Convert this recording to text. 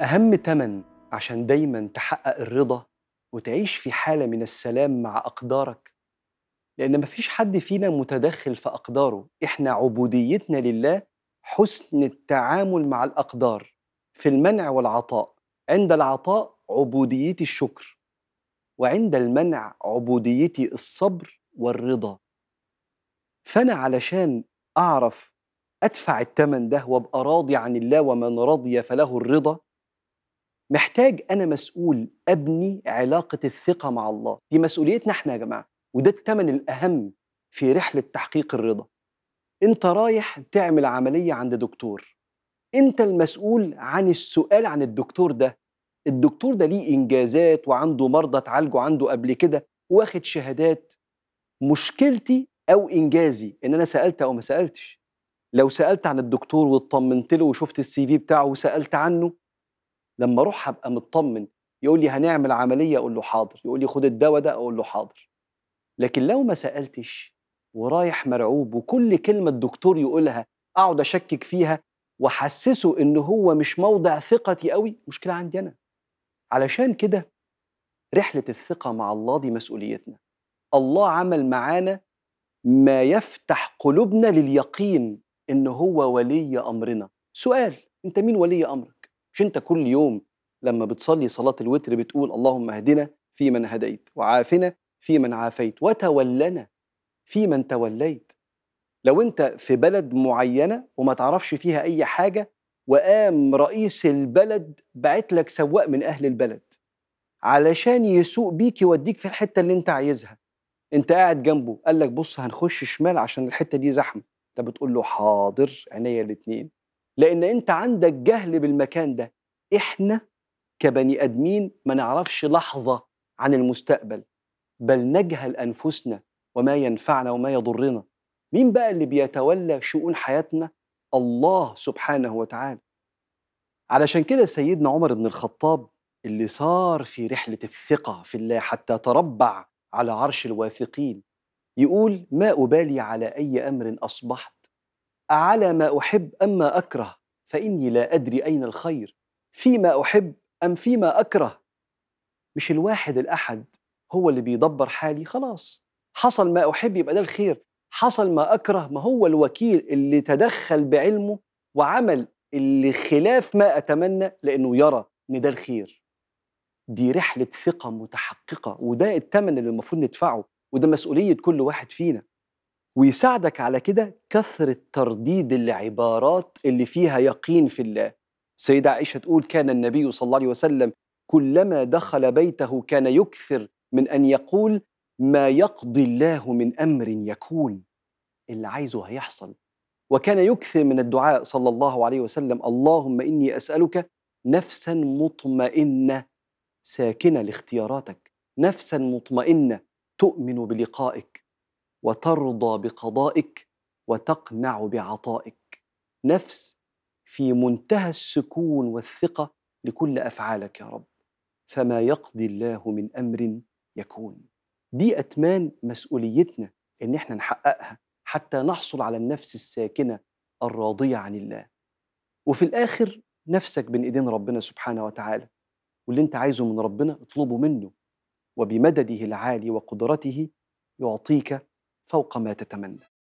أهم تمن عشان دايما تحقق الرضا وتعيش في حالة من السلام مع أقدارك لأن مفيش حد فينا متدخل في أقداره إحنا عبوديتنا لله حسن التعامل مع الأقدار في المنع والعطاء عند العطاء عبوديتي الشكر وعند المنع عبوديتي الصبر والرضا فانا علشان اعرف ادفع الثمن ده وابقى راضي عن الله ومن رضي فله الرضا محتاج انا مسؤول ابني علاقه الثقه مع الله دي مسؤوليتنا احنا يا جماعه وده الثمن الاهم في رحله تحقيق الرضا انت رايح تعمل عمليه عند دكتور انت المسؤول عن السؤال عن الدكتور ده الدكتور ده ليه انجازات وعنده مرضى اتعالجوا عنده قبل كده واخد شهادات مشكلتي او انجازي ان انا سالت او ما سالتش لو سالت عن الدكتور واطمنت له وشفت السي في بتاعه وسالت عنه لما اروح هبقى مطمن يقول لي هنعمل عمليه اقول له حاضر يقول لي خد الدواء ده اقول له حاضر لكن لو ما سالتش ورايح مرعوب وكل كلمه الدكتور يقولها اقعد اشكك فيها واحسسه ان هو مش موضع ثقتي قوي مشكله عندي انا علشان كده رحلة الثقة مع الله دي مسؤوليتنا الله عمل معانا ما يفتح قلوبنا لليقين إن هو ولي أمرنا سؤال أنت مين ولي أمرك؟ مش أنت كل يوم لما بتصلي صلاة الوتر بتقول اللهم اهدنا في من هديت وعافنا في من عافيت وتولنا في من توليت لو أنت في بلد معينة وما تعرفش فيها أي حاجة وقام رئيس البلد بعت لك سواق من أهل البلد علشان يسوق بيك يوديك في الحتة اللي أنت عايزها أنت قاعد جنبه قال لك بص هنخش شمال عشان الحتة دي زحمة أنت بتقول له حاضر عينيا الاثنين لأن أنت عندك جهل بالمكان ده إحنا كبني آدمين ما نعرفش لحظة عن المستقبل بل نجهل أنفسنا وما ينفعنا وما يضرنا مين بقى اللي بيتولى شؤون حياتنا الله سبحانه وتعالى علشان كده سيدنا عمر بن الخطاب اللي صار في رحلة الثقة في الله حتى تربع على عرش الواثقين يقول ما أبالي على أي أمر أصبحت أعلى ما أحب أم ما أكره فإني لا أدري أين الخير فيما أحب أم فيما أكره مش الواحد الأحد هو اللي بيدبر حالي خلاص حصل ما أحب يبقى ده الخير حصل ما اكره ما هو الوكيل اللي تدخل بعلمه وعمل اللي خلاف ما اتمنى لانه يرى ان ده الخير دي رحله ثقه متحققه وده الثمن اللي المفروض ندفعه وده مسؤوليه كل واحد فينا ويساعدك على كده كثره ترديد العبارات اللي فيها يقين في الله سيدة عائشة تقول كان النبي صلى الله عليه وسلم كلما دخل بيته كان يكثر من أن يقول ما يقضي الله من امر يكون اللي عايزه هيحصل وكان يكثر من الدعاء صلى الله عليه وسلم اللهم اني اسالك نفسا مطمئنه ساكنه لاختياراتك نفسا مطمئنه تؤمن بلقائك وترضى بقضائك وتقنع بعطائك نفس في منتهى السكون والثقه لكل افعالك يا رب فما يقضي الله من امر يكون دي أتمان مسؤوليتنا إن إحنا نحققها حتى نحصل على النفس الساكنة الراضية عن الله وفي الآخر نفسك بين إيدين ربنا سبحانه وتعالى واللي أنت عايزه من ربنا اطلبه منه وبمدده العالي وقدرته يعطيك فوق ما تتمنى